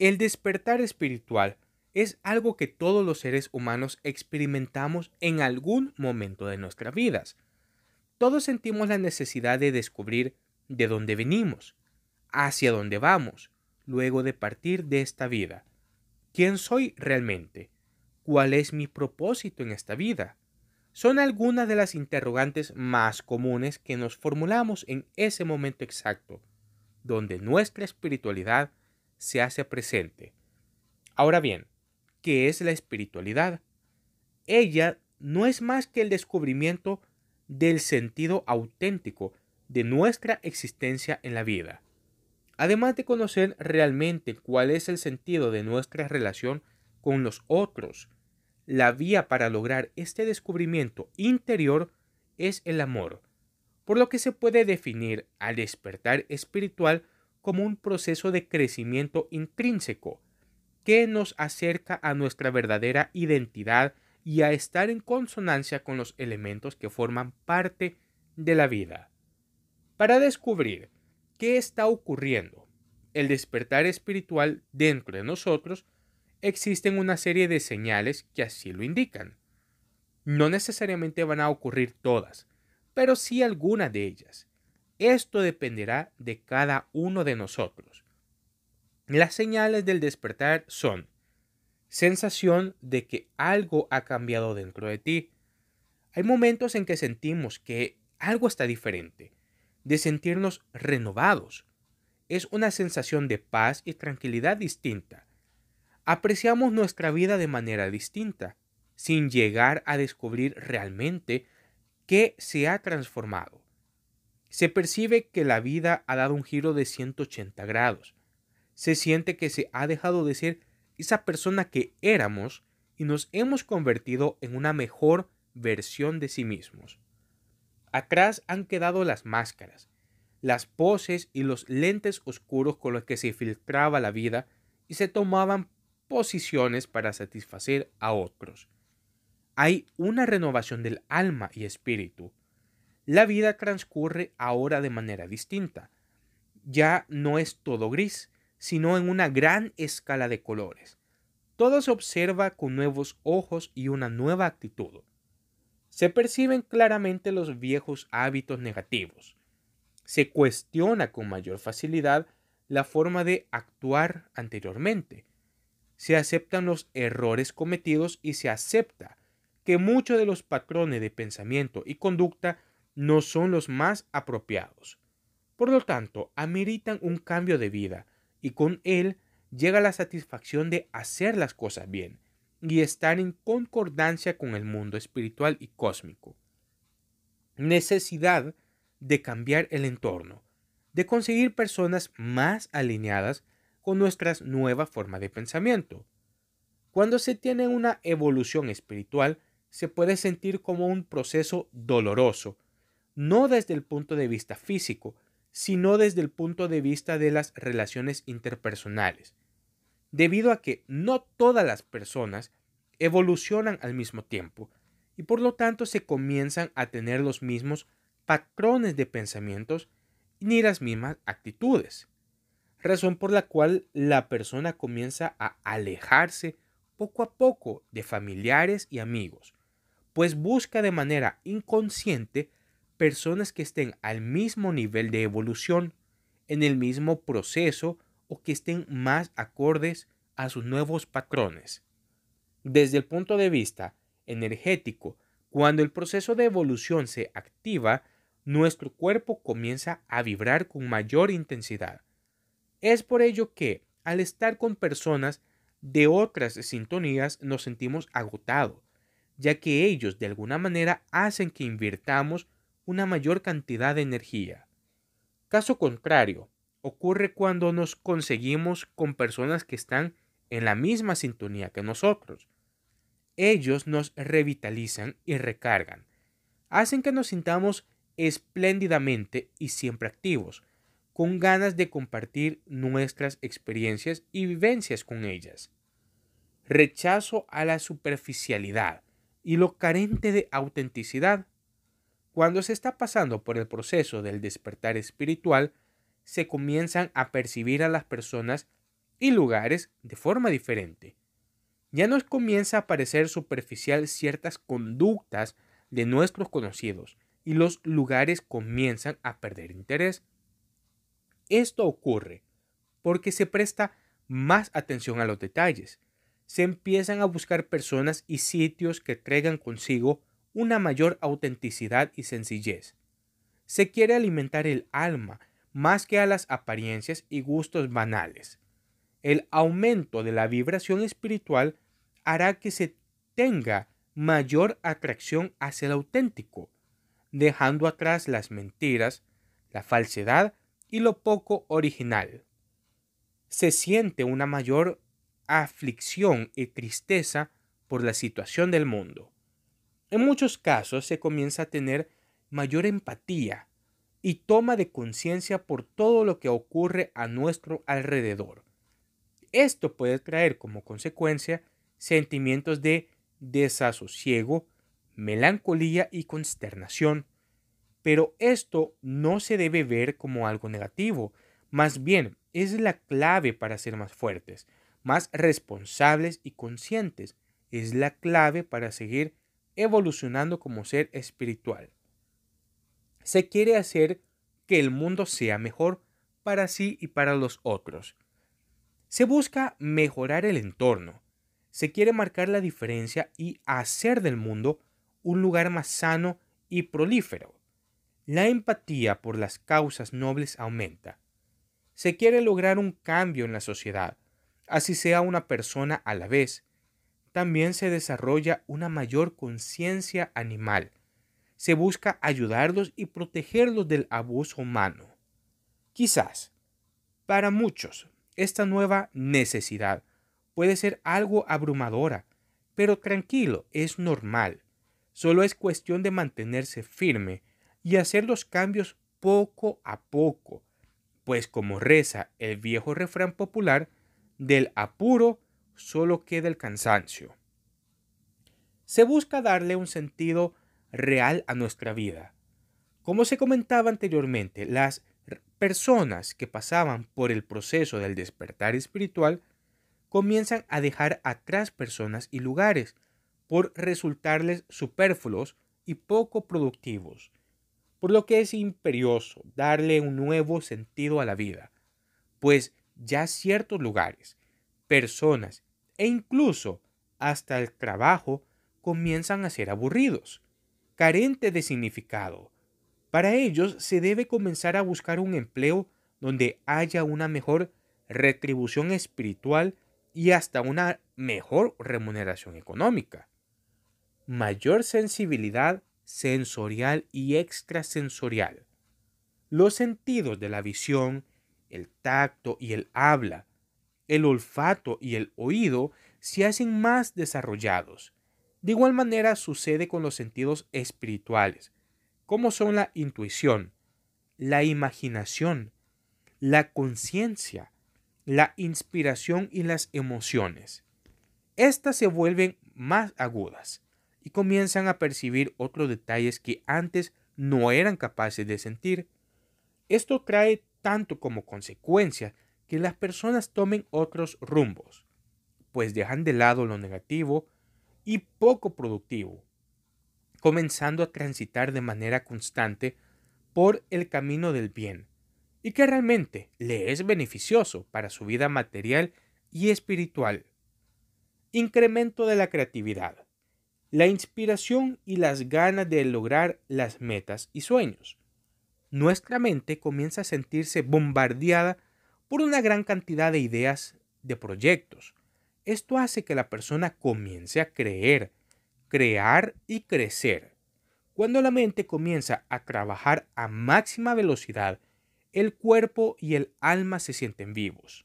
El despertar espiritual es algo que todos los seres humanos experimentamos en algún momento de nuestras vidas. Todos sentimos la necesidad de descubrir de dónde venimos, hacia dónde vamos, luego de partir de esta vida. ¿Quién soy realmente? ¿Cuál es mi propósito en esta vida? Son algunas de las interrogantes más comunes que nos formulamos en ese momento exacto, donde nuestra espiritualidad se hace presente. Ahora bien, ¿qué es la espiritualidad? Ella no es más que el descubrimiento del sentido auténtico de nuestra existencia en la vida. Además de conocer realmente cuál es el sentido de nuestra relación con los otros. La vía para lograr este descubrimiento interior es el amor, por lo que se puede definir al despertar espiritual como un proceso de crecimiento intrínseco que nos acerca a nuestra verdadera identidad y a estar en consonancia con los elementos que forman parte de la vida. Para descubrir qué está ocurriendo, el despertar espiritual dentro de nosotros, existen una serie de señales que así lo indican. No necesariamente van a ocurrir todas, pero sí alguna de ellas. Esto dependerá de cada uno de nosotros. Las señales del despertar son sensación de que algo ha cambiado dentro de ti. Hay momentos en que sentimos que algo está diferente, de sentirnos renovados. Es una sensación de paz y tranquilidad distinta apreciamos nuestra vida de manera distinta, sin llegar a descubrir realmente qué se ha transformado. Se percibe que la vida ha dado un giro de 180 grados. Se siente que se ha dejado de ser esa persona que éramos y nos hemos convertido en una mejor versión de sí mismos. Atrás han quedado las máscaras, las poses y los lentes oscuros con los que se filtraba la vida y se tomaban posiciones para satisfacer a otros. Hay una renovación del alma y espíritu. La vida transcurre ahora de manera distinta. Ya no es todo gris, sino en una gran escala de colores. Todo se observa con nuevos ojos y una nueva actitud. Se perciben claramente los viejos hábitos negativos. Se cuestiona con mayor facilidad la forma de actuar anteriormente se aceptan los errores cometidos y se acepta que muchos de los patrones de pensamiento y conducta no son los más apropiados. Por lo tanto, ameritan un cambio de vida y con él llega la satisfacción de hacer las cosas bien y estar en concordancia con el mundo espiritual y cósmico. Necesidad de cambiar el entorno, de conseguir personas más alineadas con nuestra nueva forma de pensamiento. Cuando se tiene una evolución espiritual, se puede sentir como un proceso doloroso, no desde el punto de vista físico, sino desde el punto de vista de las relaciones interpersonales, debido a que no todas las personas evolucionan al mismo tiempo y por lo tanto se comienzan a tener los mismos patrones de pensamientos ni las mismas actitudes razón por la cual la persona comienza a alejarse poco a poco de familiares y amigos, pues busca de manera inconsciente personas que estén al mismo nivel de evolución, en el mismo proceso o que estén más acordes a sus nuevos patrones. Desde el punto de vista energético, cuando el proceso de evolución se activa, nuestro cuerpo comienza a vibrar con mayor intensidad, es por ello que, al estar con personas de otras sintonías, nos sentimos agotados, ya que ellos de alguna manera hacen que invirtamos una mayor cantidad de energía. Caso contrario, ocurre cuando nos conseguimos con personas que están en la misma sintonía que nosotros. Ellos nos revitalizan y recargan. Hacen que nos sintamos espléndidamente y siempre activos, con ganas de compartir nuestras experiencias y vivencias con ellas. Rechazo a la superficialidad y lo carente de autenticidad. Cuando se está pasando por el proceso del despertar espiritual, se comienzan a percibir a las personas y lugares de forma diferente. Ya nos comienza a parecer superficial ciertas conductas de nuestros conocidos y los lugares comienzan a perder interés. Esto ocurre porque se presta más atención a los detalles. Se empiezan a buscar personas y sitios que traigan consigo una mayor autenticidad y sencillez. Se quiere alimentar el alma más que a las apariencias y gustos banales. El aumento de la vibración espiritual hará que se tenga mayor atracción hacia el auténtico, dejando atrás las mentiras, la falsedad y lo poco original. Se siente una mayor aflicción y tristeza por la situación del mundo. En muchos casos se comienza a tener mayor empatía y toma de conciencia por todo lo que ocurre a nuestro alrededor. Esto puede traer como consecuencia sentimientos de desasosiego, melancolía y consternación, pero esto no se debe ver como algo negativo, más bien es la clave para ser más fuertes, más responsables y conscientes, es la clave para seguir evolucionando como ser espiritual. Se quiere hacer que el mundo sea mejor para sí y para los otros. Se busca mejorar el entorno. Se quiere marcar la diferencia y hacer del mundo un lugar más sano y prolífero la empatía por las causas nobles aumenta. Se quiere lograr un cambio en la sociedad, así sea una persona a la vez. También se desarrolla una mayor conciencia animal. Se busca ayudarlos y protegerlos del abuso humano. Quizás, para muchos, esta nueva necesidad puede ser algo abrumadora, pero tranquilo, es normal. Solo es cuestión de mantenerse firme y hacer los cambios poco a poco, pues como reza el viejo refrán popular, del apuro solo queda el cansancio. Se busca darle un sentido real a nuestra vida. Como se comentaba anteriormente, las personas que pasaban por el proceso del despertar espiritual comienzan a dejar atrás personas y lugares por resultarles superfluos y poco productivos, por lo que es imperioso darle un nuevo sentido a la vida, pues ya ciertos lugares, personas e incluso hasta el trabajo comienzan a ser aburridos, carentes de significado. Para ellos se debe comenzar a buscar un empleo donde haya una mejor retribución espiritual y hasta una mejor remuneración económica. Mayor sensibilidad sensorial y extrasensorial. Los sentidos de la visión, el tacto y el habla, el olfato y el oído se hacen más desarrollados. De igual manera sucede con los sentidos espirituales, como son la intuición, la imaginación, la conciencia, la inspiración y las emociones. Estas se vuelven más agudas y comienzan a percibir otros detalles que antes no eran capaces de sentir. Esto trae tanto como consecuencia que las personas tomen otros rumbos, pues dejan de lado lo negativo y poco productivo, comenzando a transitar de manera constante por el camino del bien, y que realmente le es beneficioso para su vida material y espiritual. Incremento de la creatividad la inspiración y las ganas de lograr las metas y sueños. Nuestra mente comienza a sentirse bombardeada por una gran cantidad de ideas de proyectos. Esto hace que la persona comience a creer, crear y crecer. Cuando la mente comienza a trabajar a máxima velocidad, el cuerpo y el alma se sienten vivos.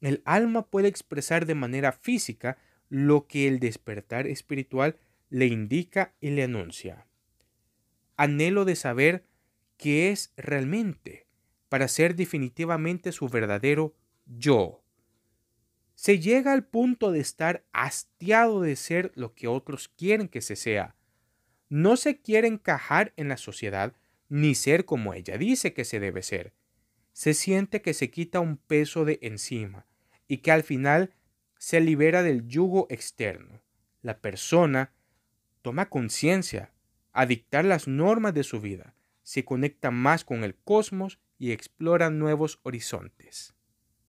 El alma puede expresar de manera física lo que el despertar espiritual le indica y le anuncia. Anhelo de saber qué es realmente para ser definitivamente su verdadero yo. Se llega al punto de estar hastiado de ser lo que otros quieren que se sea. No se quiere encajar en la sociedad ni ser como ella dice que se debe ser. Se siente que se quita un peso de encima y que al final se libera del yugo externo. La persona toma conciencia a dictar las normas de su vida, se conecta más con el cosmos y explora nuevos horizontes.